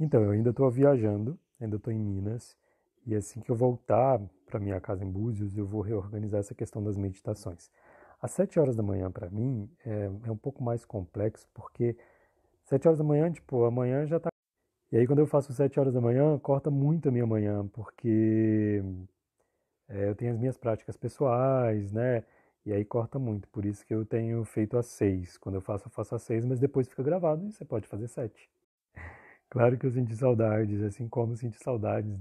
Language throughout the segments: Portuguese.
Então, eu ainda estou viajando, ainda estou em Minas, e assim que eu voltar para minha casa em Búzios, eu vou reorganizar essa questão das meditações. Às sete horas da manhã, para mim, é, é, um pouco mais complexo, porque sete horas da manhã, tipo, amanhã já está. E aí, quando eu faço sete horas da manhã, corta muito a minha manhã, porque é, eu tenho as minhas práticas pessoais, né? E aí corta muito, por isso que eu tenho feito às seis. Quando eu faço, eu faço às seis, mas depois fica gravado e você pode fazer sete. Claro que eu senti saudades, assim como senti saudades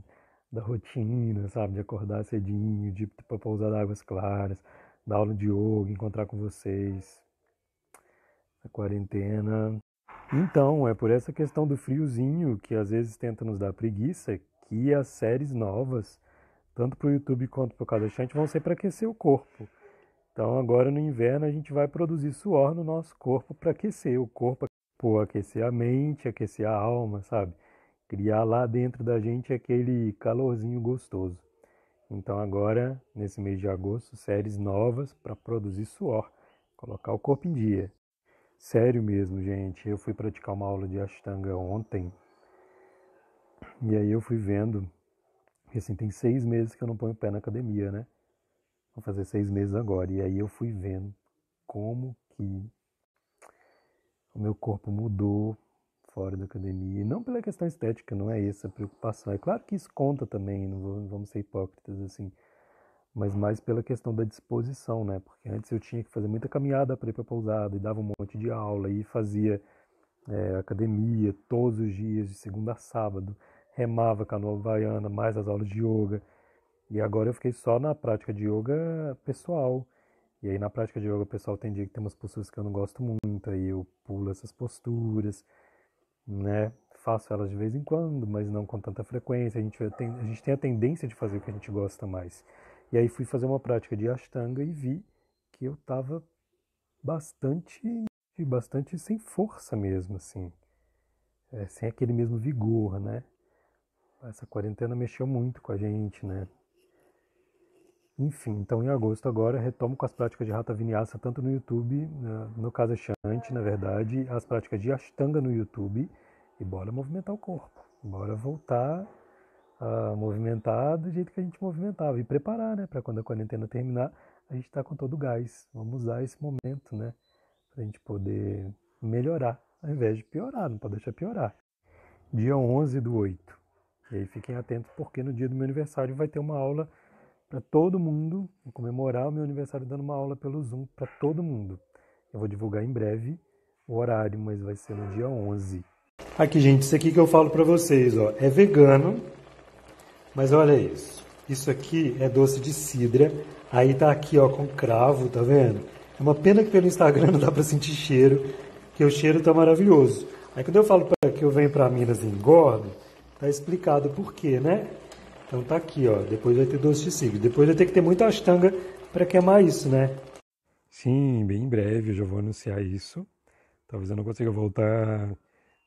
da rotina, sabe? De acordar cedinho, de ir tipo, pra pousar águas claras, da aula de yoga, encontrar com vocês. A quarentena. Então, é por essa questão do friozinho que às vezes tenta nos dar preguiça que as séries novas, tanto para o YouTube quanto para o Cadastante, vão ser para aquecer o corpo. Então, agora no inverno, a gente vai produzir suor no nosso corpo para aquecer o corpo pô, aquecer a mente, aquecer a alma, sabe? Criar lá dentro da gente aquele calorzinho gostoso. Então agora, nesse mês de agosto, séries novas para produzir suor, colocar o corpo em dia. Sério mesmo, gente, eu fui praticar uma aula de Ashtanga ontem. E aí eu fui vendo, e assim, tem seis meses que eu não ponho pé na academia, né? Vou fazer seis meses agora. E aí eu fui vendo como que o meu corpo mudou fora da academia, não pela questão estética, não é essa a preocupação. É claro que isso conta também, não vamos ser hipócritas assim, mas uhum. mais pela questão da disposição, né? Porque antes eu tinha que fazer muita caminhada para ir para pousada e dava um monte de aula e fazia é, academia todos os dias, de segunda a sábado, remava canoa havaiana, mais as aulas de yoga. E agora eu fiquei só na prática de yoga pessoal. E aí na prática de yoga, o pessoal tem dia que tem umas posturas que eu não gosto muito, aí eu pulo essas posturas, né? Faço elas de vez em quando, mas não com tanta frequência. A gente tem, a, gente tem a tendência de fazer o que a gente gosta mais. E aí fui fazer uma prática de ashtanga e vi que eu tava bastante, bastante sem força mesmo, assim. É, sem aquele mesmo vigor, né? Essa quarentena mexeu muito com a gente, né? Enfim, então em agosto agora retomo com as práticas de Hatha Vinyasa tanto no YouTube, né, no Casa Chante na verdade, as práticas de Ashtanga no YouTube e bora movimentar o corpo. Bora voltar a movimentar do jeito que a gente movimentava e preparar, né, para quando a quarentena terminar, a gente tá com todo o gás. Vamos usar esse momento, né, para a gente poder melhorar ao invés de piorar, não pode deixar piorar. Dia 11 do 8. E aí fiquem atentos porque no dia do meu aniversário vai ter uma aula para todo mundo. Vou comemorar o meu aniversário dando uma aula pelo Zoom para todo mundo. Eu vou divulgar em breve o horário, mas vai ser no dia 11. Aqui, gente, isso aqui que eu falo para vocês, ó, é vegano, mas olha isso. Isso aqui é doce de cidra. Aí tá aqui, ó, com cravo, tá vendo? É uma pena que pelo Instagram não dá para sentir cheiro, que o cheiro tá maravilhoso. Aí quando eu falo para que eu venho para Minas e engordo, tá explicado por quê, né? Então tá aqui, ó. Depois vai ter doce de signo. Depois vai ter que ter muita ashtanga para queimar isso, né? Sim, bem em breve eu já vou anunciar isso. Talvez eu não consiga voltar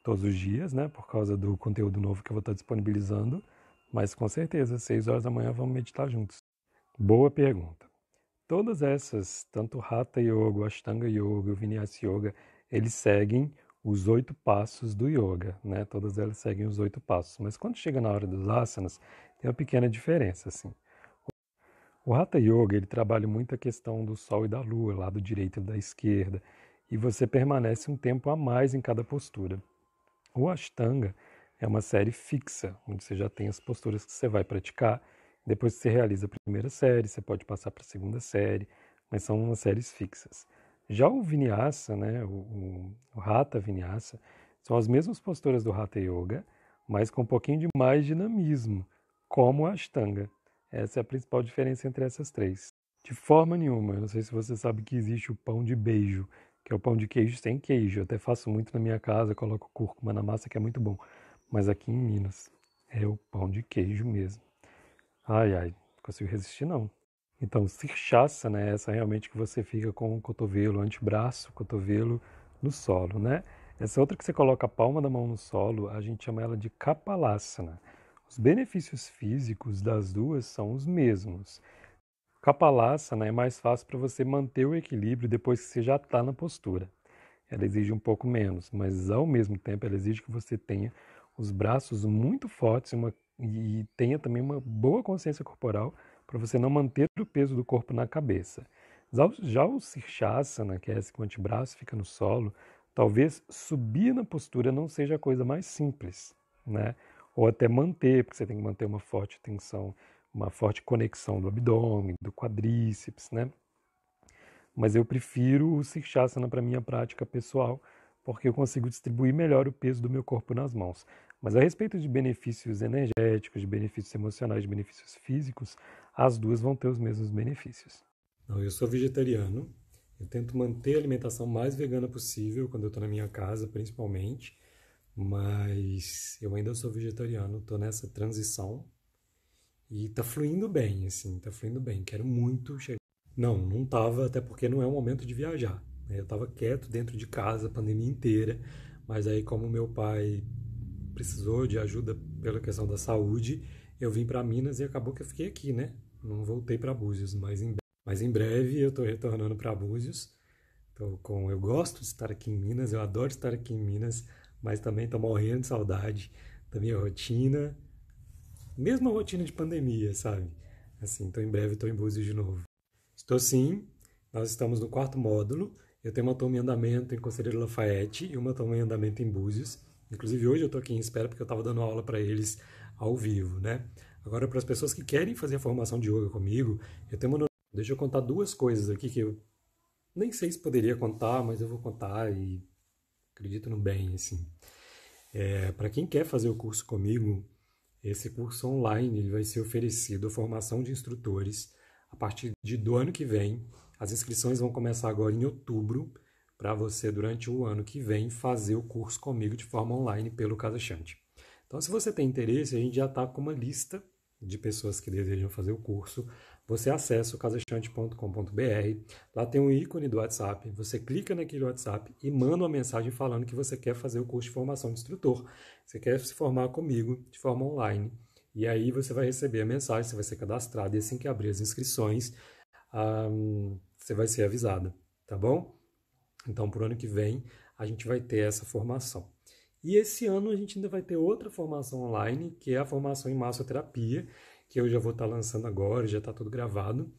todos os dias, né? Por causa do conteúdo novo que eu vou estar tá disponibilizando. Mas com certeza, às 6 horas da manhã vamos meditar juntos. Boa pergunta. Todas essas, tanto Hatha Yoga, Ashtanga Yoga, Vinyasa Yoga, eles seguem os oito passos do yoga, né? Todas elas seguem os oito passos. Mas quando chega na hora dos asanas, tem uma pequena diferença, assim. O Hatha Yoga, ele trabalha muito a questão do Sol e da Lua, lado direito e da esquerda, e você permanece um tempo a mais em cada postura. O Ashtanga é uma série fixa, onde você já tem as posturas que você vai praticar, depois que você realiza a primeira série, você pode passar para a segunda série, mas são umas séries fixas. Já o Vinyasa, né, o, o, o Hatha Vinyasa, são as mesmas posturas do Hatha Yoga, mas com um pouquinho de mais dinamismo como a Ashtanga. Essa é a principal diferença entre essas três. De forma nenhuma, eu não sei se você sabe que existe o pão de beijo, que é o pão de queijo sem queijo. Eu até faço muito na minha casa, coloco cúrcuma na massa, que é muito bom. Mas aqui em Minas é o pão de queijo mesmo. Ai, ai, não consigo resistir não. Então, sirchaça, né? Essa realmente que você fica com o cotovelo, o antebraço, o cotovelo no solo, né? Essa outra que você coloca a palma da mão no solo, a gente chama ela de kapalassana. Os benefícios físicos das duas são os mesmos. Kapalasana né, é mais fácil para você manter o equilíbrio depois que você já está na postura. Ela exige um pouco menos, mas ao mesmo tempo ela exige que você tenha os braços muito fortes uma, e tenha também uma boa consciência corporal para você não manter o peso do corpo na cabeça. Já o Sirshasana, né, que é esse que o antebraço fica no solo, talvez subir na postura não seja a coisa mais simples, né? ou até manter, porque você tem que manter uma forte tensão, uma forte conexão do abdômen, do quadríceps, né? Mas eu prefiro o Sirshasana para minha prática pessoal, porque eu consigo distribuir melhor o peso do meu corpo nas mãos. Mas a respeito de benefícios energéticos, de benefícios emocionais, de benefícios físicos, as duas vão ter os mesmos benefícios. Não, eu sou vegetariano. Eu tento manter a alimentação mais vegana possível quando eu estou na minha casa, principalmente mas eu ainda sou vegetariano, tô nessa transição e tá fluindo bem, assim, tá fluindo bem. Quero muito chegar. Não, não tava, até porque não é o momento de viajar. Né? Eu tava quieto dentro de casa a pandemia inteira, mas aí como meu pai precisou de ajuda pela questão da saúde, eu vim para Minas e acabou que eu fiquei aqui, né? Não voltei para Búzios, mas em, mas em breve eu tô retornando para Búzios. Tô com, eu gosto de estar aqui em Minas, eu adoro estar aqui em Minas mas também estou morrendo de saudade da minha rotina, mesmo a rotina de pandemia, sabe? Assim, então em breve estou em Búzios de novo. Estou sim, nós estamos no quarto módulo, eu tenho uma turma em andamento em Conselheiro Lafayette e uma turma em andamento em Búzios. Inclusive hoje eu estou aqui em espera porque eu estava dando aula para eles ao vivo, né? Agora para as pessoas que querem fazer a formação de yoga comigo, eu tenho uma... Deixa eu contar duas coisas aqui que eu nem sei se poderia contar, mas eu vou contar e acredito no bem, assim. É, para quem quer fazer o curso comigo, esse curso online vai ser oferecido a formação de instrutores a partir de, do ano que vem. As inscrições vão começar agora em outubro, para você, durante o ano que vem, fazer o curso comigo de forma online pelo Casa Chante. Então, se você tem interesse, a gente já está com uma lista de pessoas que desejam fazer o curso você acessa o casachante.com.br. Lá tem um ícone do WhatsApp. Você clica naquele WhatsApp e manda uma mensagem falando que você quer fazer o curso de formação de instrutor. Você quer se formar comigo de forma online. E aí você vai receber a mensagem, você vai ser cadastrado e assim que abrir as inscrições, você vai ser avisado, tá bom? Então, para o ano que vem, a gente vai ter essa formação. E esse ano a gente ainda vai ter outra formação online, que é a formação em massoterapia, que eu já vou estar tá lançando agora, já está tudo gravado. Vou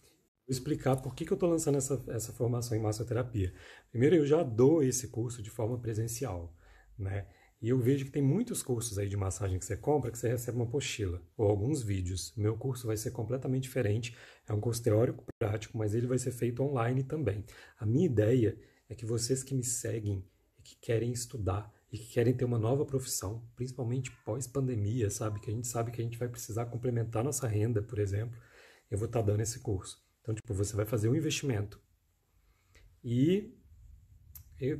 explicar por que, que eu estou lançando essa, essa formação em massoterapia. Primeiro, eu já dou esse curso de forma presencial, né? E eu vejo que tem muitos cursos aí de massagem que você compra que você recebe uma pochila ou alguns vídeos. Meu curso vai ser completamente diferente. É um curso teórico prático, mas ele vai ser feito online também. A minha ideia é que vocês que me seguem e que querem estudar e que querem ter uma nova profissão, principalmente pós-pandemia, sabe? Que a gente sabe que a gente vai precisar complementar nossa renda, por exemplo. Eu vou estar dando esse curso. Então, tipo, você vai fazer um investimento. E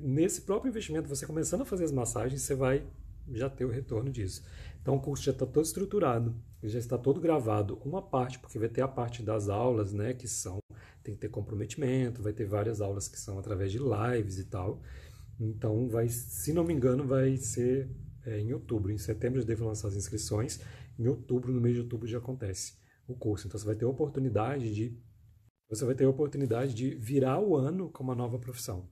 nesse próprio investimento, você começando a fazer as massagens, você vai já ter o retorno disso. Então, o curso já está todo estruturado, já está todo gravado. Uma parte, porque vai ter a parte das aulas, né? Que são, tem que ter comprometimento, vai ter várias aulas que são através de lives e tal. Então, vai, se não me engano, vai ser é, em outubro. Em setembro já devem lançar as inscrições. Em outubro, no mês de outubro, já acontece o curso. Então, você vai ter a oportunidade de você vai ter a oportunidade de virar o ano com uma nova profissão,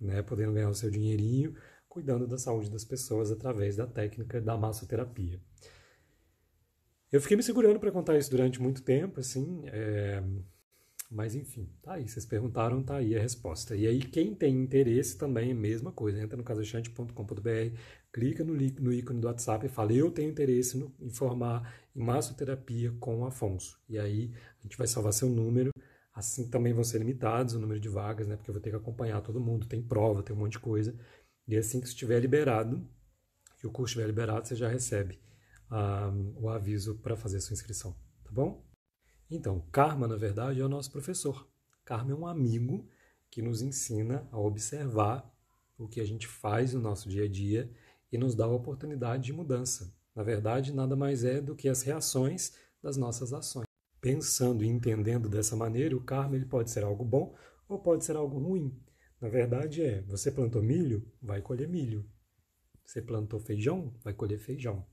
né? Podendo ganhar o seu dinheirinho, cuidando da saúde das pessoas através da técnica da massoterapia. Eu fiquei me segurando para contar isso durante muito tempo, assim. É... Mas enfim, tá aí. Vocês perguntaram, tá aí a resposta. E aí, quem tem interesse também é a mesma coisa. Entra no casachante.com.br, clica no, link, no ícone do WhatsApp e fala: Eu tenho interesse no, em formar em massoterapia com o Afonso. E aí, a gente vai salvar seu número. Assim também vão ser limitados o número de vagas, né? Porque eu vou ter que acompanhar todo mundo. Tem prova, tem um monte de coisa. E assim que estiver liberado, que o curso estiver liberado, você já recebe ah, o aviso para fazer a sua inscrição. Tá bom? Então, karma, na verdade, é o nosso professor. Karma é um amigo que nos ensina a observar o que a gente faz no nosso dia a dia e nos dá a oportunidade de mudança. Na verdade, nada mais é do que as reações das nossas ações. Pensando e entendendo dessa maneira, o karma ele pode ser algo bom ou pode ser algo ruim. Na verdade é, você plantou milho, vai colher milho. Você plantou feijão, vai colher feijão.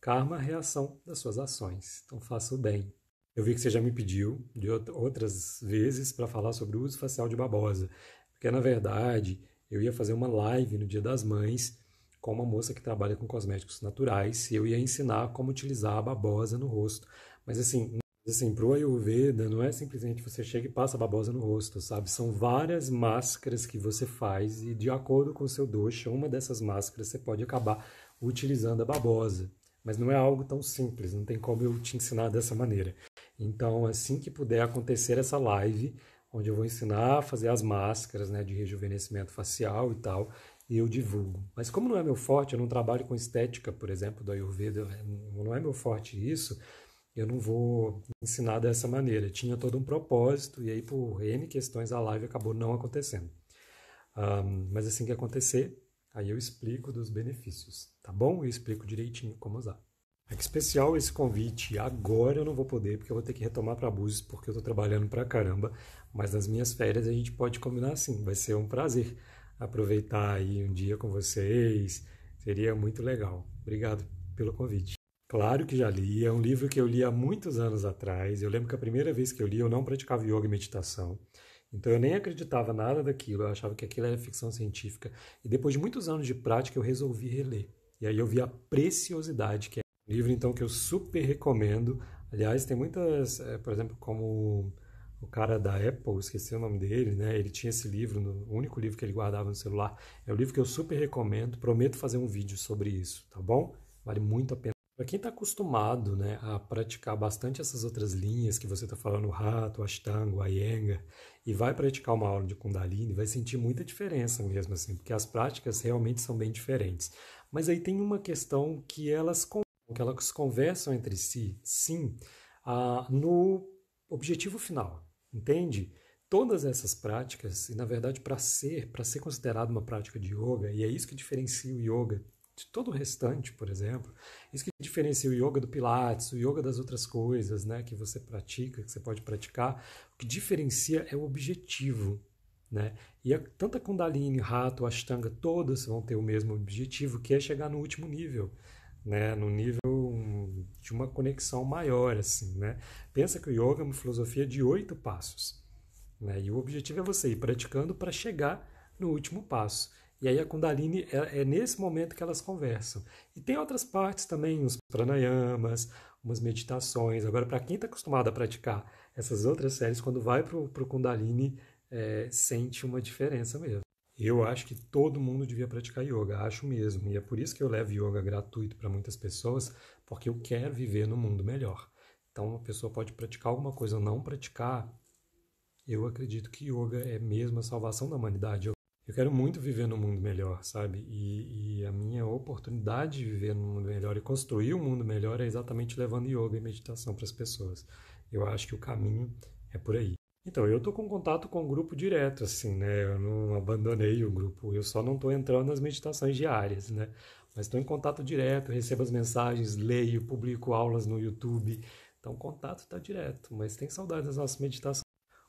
Karma, é reação das suas ações. Então faça o bem. Eu vi que você já me pediu de outras vezes para falar sobre o uso facial de babosa, porque na verdade eu ia fazer uma live no Dia das Mães com uma moça que trabalha com cosméticos naturais e eu ia ensinar como utilizar a babosa no rosto. Mas assim, assim pro Ayurveda não é simplesmente você chega e passa a babosa no rosto, sabe? São várias máscaras que você faz e de acordo com o seu dosha, uma dessas máscaras você pode acabar utilizando a babosa. Mas não é algo tão simples, não tem como eu te ensinar dessa maneira. Então, assim que puder acontecer essa live, onde eu vou ensinar a fazer as máscaras né, de rejuvenescimento facial e tal, eu divulgo. Mas como não é meu forte, eu não trabalho com estética, por exemplo, do Ayurveda, é, não é meu forte isso, eu não vou ensinar dessa maneira. Tinha todo um propósito, e aí por N questões a live acabou não acontecendo. Um, mas assim que acontecer, aí eu explico dos benefícios, tá bom? Eu explico direitinho como usar. É especial esse convite. Agora eu não vou poder, porque eu vou ter que retomar para abusos, porque eu estou trabalhando para caramba. Mas nas minhas férias a gente pode combinar sim. Vai ser um prazer aproveitar aí um dia com vocês. Seria muito legal. Obrigado pelo convite. Claro que já li. É um livro que eu li há muitos anos atrás. Eu lembro que a primeira vez que eu li, eu não praticava yoga e meditação. Então eu nem acreditava nada daquilo. Eu achava que aquilo era ficção científica. E depois de muitos anos de prática, eu resolvi reler. E aí eu vi a preciosidade que é Livro, então, que eu super recomendo. Aliás, tem muitas, é, por exemplo, como o cara da Apple, esqueci o nome dele, né? Ele tinha esse livro, no, o único livro que ele guardava no celular. É um livro que eu super recomendo. Prometo fazer um vídeo sobre isso, tá bom? Vale muito a pena. Para quem está acostumado né, a praticar bastante essas outras linhas que você está falando, o rato, o ashtanga, o e vai praticar uma aula de kundalini, vai sentir muita diferença mesmo, assim, porque as práticas realmente são bem diferentes. Mas aí tem uma questão que elas que elas conversam entre si, sim, ah, no objetivo final, entende? Todas essas práticas, e na verdade para ser, para ser considerado uma prática de yoga, e é isso que diferencia o yoga de todo o restante, por exemplo, é isso que diferencia o yoga do pilates, o yoga das outras coisas, né, que você pratica, que você pode praticar, o que diferencia é o objetivo, né? E a, tanto a Kundalini, Rato, Ashtanga, todas vão ter o mesmo objetivo, que é chegar no último nível, né, no nível hum, de uma conexão maior, assim, né? Pensa que o yoga é uma filosofia de oito passos, né? E o objetivo é você ir praticando para chegar no último passo. E aí a Kundalini é, é, nesse momento que elas conversam. E tem outras partes também, os pranayamas, umas meditações. Agora, para quem está acostumado a praticar essas outras séries, quando vai para o Kundalini, é, sente uma diferença mesmo. Eu acho que todo mundo devia praticar yoga, acho mesmo. E é por isso que eu levo yoga gratuito para muitas pessoas, porque eu quero viver num mundo melhor. Então, uma pessoa pode praticar alguma coisa ou não praticar. Eu acredito que yoga é mesmo a salvação da humanidade. Eu, eu quero muito viver num mundo melhor, sabe? E, e a minha oportunidade de viver num mundo melhor e construir um mundo melhor é exatamente levando yoga e meditação para as pessoas. Eu acho que o caminho é por aí. Então, eu tô com contato com o grupo direto, assim, né? Eu não abandonei o grupo, eu só não tô entrando nas meditações diárias, né? Mas estou em contato direto, recebo as mensagens, leio, publico aulas no YouTube. Então, o contato está direto, mas tem saudade das nossas meditações.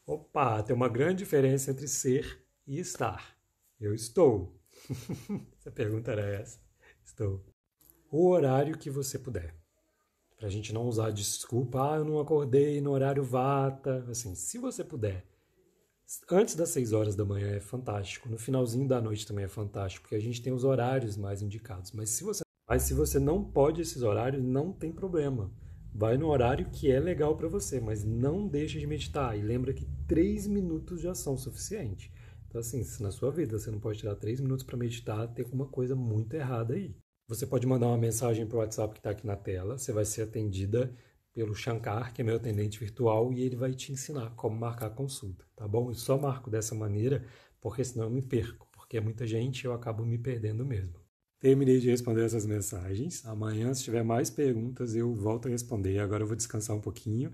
Opa, tem uma grande diferença entre ser e estar. Eu estou. Essa pergunta era essa. Estou. O horário que você puder para a gente não usar desculpa, ah, eu não acordei no horário vata. Assim, se você puder, antes das 6 horas da manhã é fantástico, no finalzinho da noite também é fantástico, porque a gente tem os horários mais indicados. Mas se você, mas se você não pode esses horários, não tem problema. Vai no horário que é legal para você, mas não deixa de meditar. E lembra que 3 minutos já são suficiente. Então, assim, se na sua vida você não pode tirar 3 minutos para meditar, tem alguma coisa muito errada aí. Você pode mandar uma mensagem para o WhatsApp que está aqui na tela. Você vai ser atendida pelo Shankar, que é meu atendente virtual, e ele vai te ensinar como marcar a consulta, tá bom? Eu só marco dessa maneira porque senão eu me perco, porque é muita gente e eu acabo me perdendo mesmo. Terminei de responder essas mensagens. Amanhã, se tiver mais perguntas, eu volto a responder. Agora eu vou descansar um pouquinho.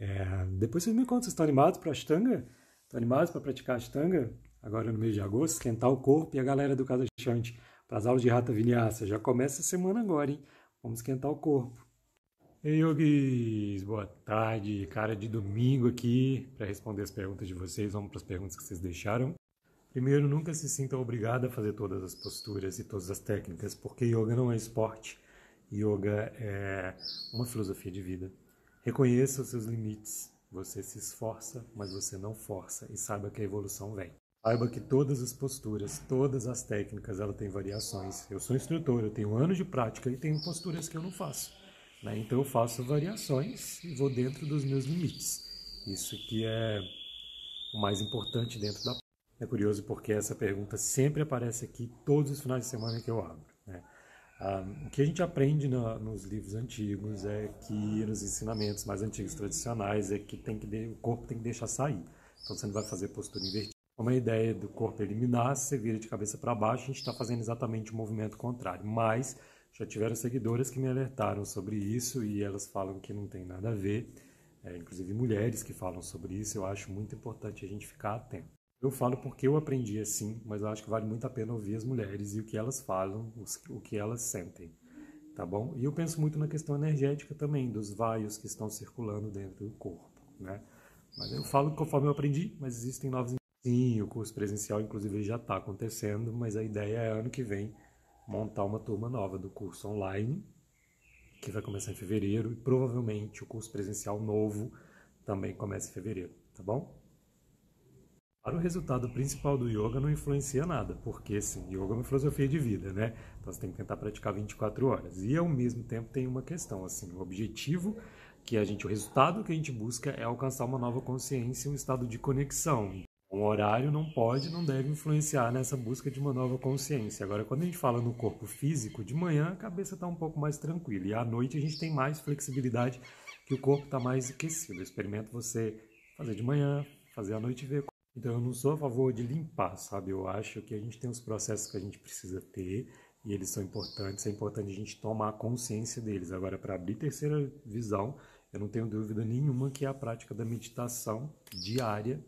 É... Depois vocês me contam, vocês estão animados para Ashtanga? Estão animados para praticar Ashtanga? Agora no mês de agosto, esquentar o corpo e a galera do Casa Chante para as aulas de Rata Vinyasa. Já começa a semana agora, hein? Vamos esquentar o corpo. Ei, yogis! Boa tarde, cara de domingo aqui para responder as perguntas de vocês. Vamos para as perguntas que vocês deixaram. Primeiro, nunca se sinta obrigado a fazer todas as posturas e todas as técnicas, porque yoga não é esporte. Yoga é uma filosofia de vida. Reconheça os seus limites. Você se esforça, mas você não força e saiba que a evolução vem. Saiba que todas as posturas, todas as técnicas, ela tem variações. Eu sou instrutor, eu tenho anos de prática e tenho posturas que eu não faço. Né? Então eu faço variações e vou dentro dos meus limites. Isso que é o mais importante dentro da. É curioso porque essa pergunta sempre aparece aqui todos os finais de semana que eu abro. Né? Ah, o que a gente aprende na, nos livros antigos é que nos ensinamentos mais antigos tradicionais é que tem que de, o corpo tem que deixar sair. Então você não vai fazer postura invertida como é a ideia do corpo eliminar, se você vira de cabeça para baixo, a gente está fazendo exatamente o movimento contrário. Mas já tiveram seguidoras que me alertaram sobre isso e elas falam que não tem nada a ver. É, inclusive mulheres que falam sobre isso, eu acho muito importante a gente ficar atento. Eu falo porque eu aprendi assim, mas eu acho que vale muito a pena ouvir as mulheres e o que elas falam, os, o que elas sentem, tá bom? E eu penso muito na questão energética também, dos vaios que estão circulando dentro do corpo, né? Mas eu falo conforme eu aprendi, mas existem novas Sim, o curso presencial, inclusive, já está acontecendo, mas a ideia é ano que vem montar uma turma nova do curso online, que vai começar em fevereiro, e provavelmente o curso presencial novo também começa em fevereiro, tá bom? Para o resultado principal do yoga não influencia nada, porque sim, yoga é uma filosofia de vida, né? Então você tem que tentar praticar 24 horas. E ao mesmo tempo tem uma questão, assim, o objetivo que a gente, o resultado que a gente busca é alcançar uma nova consciência, um estado de conexão. Um horário não pode, não deve influenciar nessa busca de uma nova consciência. Agora, quando a gente fala no corpo físico, de manhã a cabeça está um pouco mais tranquila e à noite a gente tem mais flexibilidade, que o corpo está mais aquecido. Eu experimento você fazer de manhã, fazer à noite e ver. Então, eu não sou a favor de limpar, sabe? Eu acho que a gente tem os processos que a gente precisa ter e eles são importantes. É importante a gente tomar consciência deles. Agora, para abrir terceira visão, eu não tenho dúvida nenhuma que é a prática da meditação diária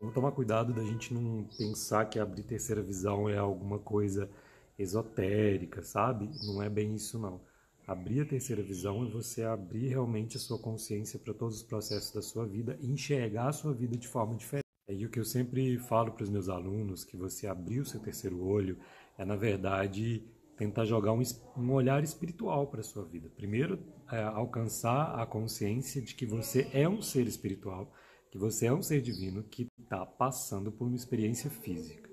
Vamos tomar cuidado da gente não pensar que abrir terceira visão é alguma coisa esotérica, sabe? Não é bem isso não. Abrir a terceira visão é você abrir realmente a sua consciência para todos os processos da sua vida e enxergar a sua vida de forma diferente. E é o que eu sempre falo para os meus alunos, que você abrir o seu terceiro olho, é na verdade tentar jogar um, um olhar espiritual para a sua vida. Primeiro, é, alcançar a consciência de que você é um ser espiritual, que você é um ser divino, que está passando por uma experiência física.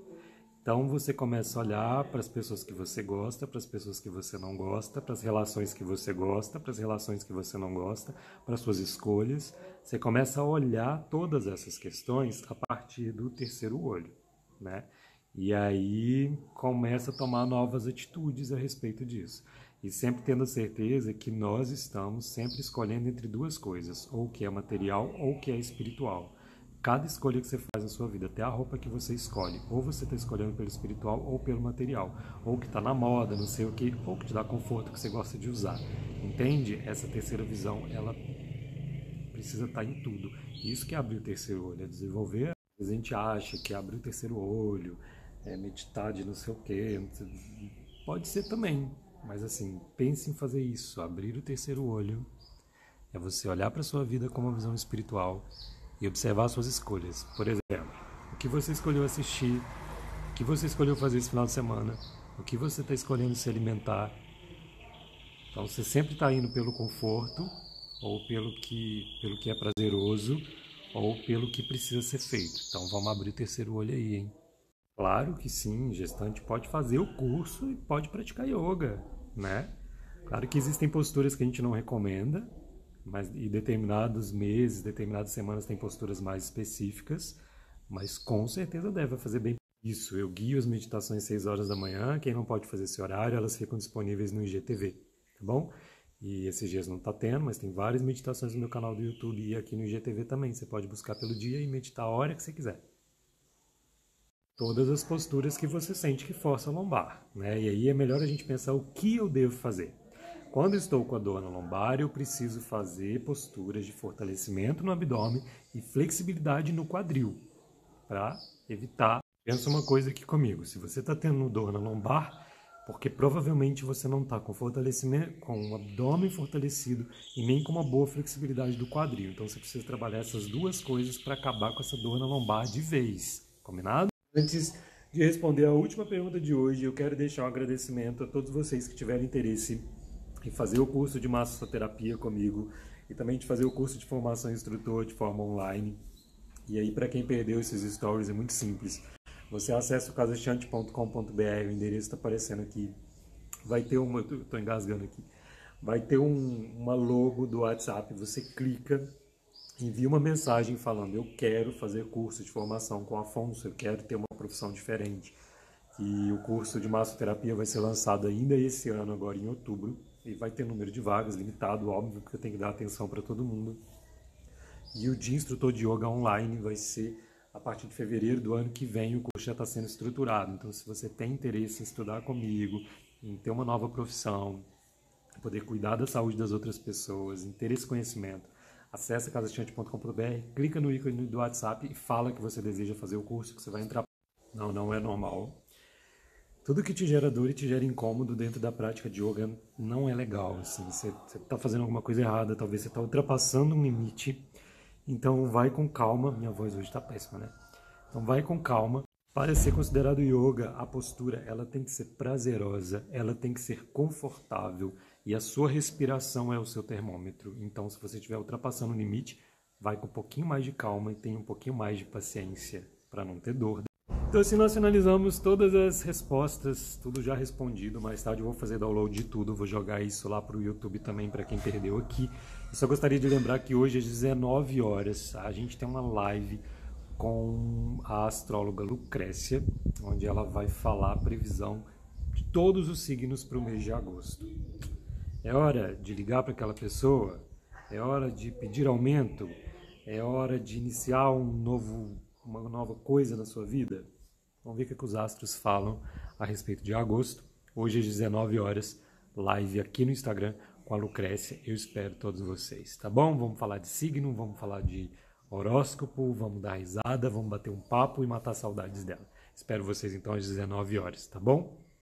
Então você começa a olhar para as pessoas que você gosta, para as pessoas que você não gosta, para as relações que você gosta, para as relações que você não gosta, para suas escolhas. Você começa a olhar todas essas questões a partir do terceiro olho, né? E aí começa a tomar novas atitudes a respeito disso. E sempre tendo a certeza que nós estamos sempre escolhendo entre duas coisas, ou o que é material ou o que é espiritual cada escolha que você faz na sua vida, até a roupa que você escolhe, ou você está escolhendo pelo espiritual ou pelo material, ou que está na moda, não sei o que, ou que te dá conforto que você gosta de usar. Entende? Essa terceira visão, ela precisa estar tá em tudo. Isso que é abrir o terceiro olho, é desenvolver. A gente acha que é abrir o terceiro olho, é meditar de não sei o que, pode ser também, mas assim, pense em fazer isso, abrir o terceiro olho. É você olhar para sua vida com uma visão espiritual observar suas escolhas. Por exemplo, o que você escolheu assistir, o que você escolheu fazer esse final de semana, o que você está escolhendo se alimentar. Então você sempre está indo pelo conforto ou pelo que, pelo que é prazeroso ou pelo que precisa ser feito. Então vamos abrir o terceiro olho aí, hein? Claro que sim, gestante pode fazer o curso e pode praticar yoga, né? Claro que existem posturas que a gente não recomenda, mas e determinados meses, determinadas semanas têm posturas mais específicas, mas com certeza deve fazer bem isso. Eu guio as meditações 6 horas da manhã, quem não pode fazer esse horário, elas ficam disponíveis no IGTV, tá bom? E esses dias não tá tendo, mas tem várias meditações no meu canal do YouTube e aqui no IGTV também. Você pode buscar pelo dia e meditar a hora que você quiser. Todas as posturas que você sente que força a lombar, né? E aí é melhor a gente pensar o que eu devo fazer. Quando estou com a dor na lombar, eu preciso fazer posturas de fortalecimento no abdômen e flexibilidade no quadril para evitar. Pensa uma coisa aqui comigo: se você está tendo dor na lombar, porque provavelmente você não está com fortalecimento, com o abdômen fortalecido e nem com uma boa flexibilidade do quadril. Então você precisa trabalhar essas duas coisas para acabar com essa dor na lombar de vez. Combinado? Antes de responder a última pergunta de hoje, eu quero deixar um agradecimento a todos vocês que tiveram interesse fazer o curso de massoterapia comigo e também de fazer o curso de formação instrutor de forma online. E aí, para quem perdeu esses stories, é muito simples. Você acessa o casachante.com.br, o endereço está aparecendo aqui. Vai ter uma. Estou engasgando aqui. Vai ter um, uma logo do WhatsApp. Você clica, envia uma mensagem falando: Eu quero fazer curso de formação com Afonso, eu quero ter uma profissão diferente. E o curso de massoterapia vai ser lançado ainda esse ano, agora em outubro e vai ter número de vagas limitado, óbvio, porque eu tenho que dar atenção para todo mundo. E o de instrutor de yoga online vai ser a partir de fevereiro do ano que vem, o curso já está sendo estruturado. Então, se você tem interesse em estudar comigo, em ter uma nova profissão, poder cuidar da saúde das outras pessoas, em ter esse conhecimento, acesse casachante.com.br, clica no ícone do WhatsApp e fala que você deseja fazer o curso, que você vai entrar. Não, não é normal tudo que te gera dor e te gera incômodo dentro da prática de yoga não é legal. Assim, você está fazendo alguma coisa errada, talvez você está ultrapassando um limite. Então vai com calma. Minha voz hoje está péssima, né? Então vai com calma. Para ser considerado yoga, a postura ela tem que ser prazerosa, ela tem que ser confortável e a sua respiração é o seu termômetro. Então, se você estiver ultrapassando o limite, vai com um pouquinho mais de calma e tenha um pouquinho mais de paciência para não ter dor. Então, se nós finalizamos todas as respostas, tudo já respondido. Mais tarde eu vou fazer download de tudo, vou jogar isso lá para o YouTube também, para quem perdeu aqui. Eu só gostaria de lembrar que hoje, às 19 horas, a gente tem uma live com a astróloga Lucrécia, onde ela vai falar a previsão de todos os signos para o mês de agosto. É hora de ligar para aquela pessoa? É hora de pedir aumento? É hora de iniciar um novo, uma nova coisa na sua vida? Vamos ver o é que os astros falam a respeito de agosto. Hoje às 19 horas, live aqui no Instagram com a Lucrécia. Eu espero todos vocês, tá bom? Vamos falar de signo, vamos falar de horóscopo, vamos dar risada, vamos bater um papo e matar saudades dela. Espero vocês então às 19 horas, tá bom?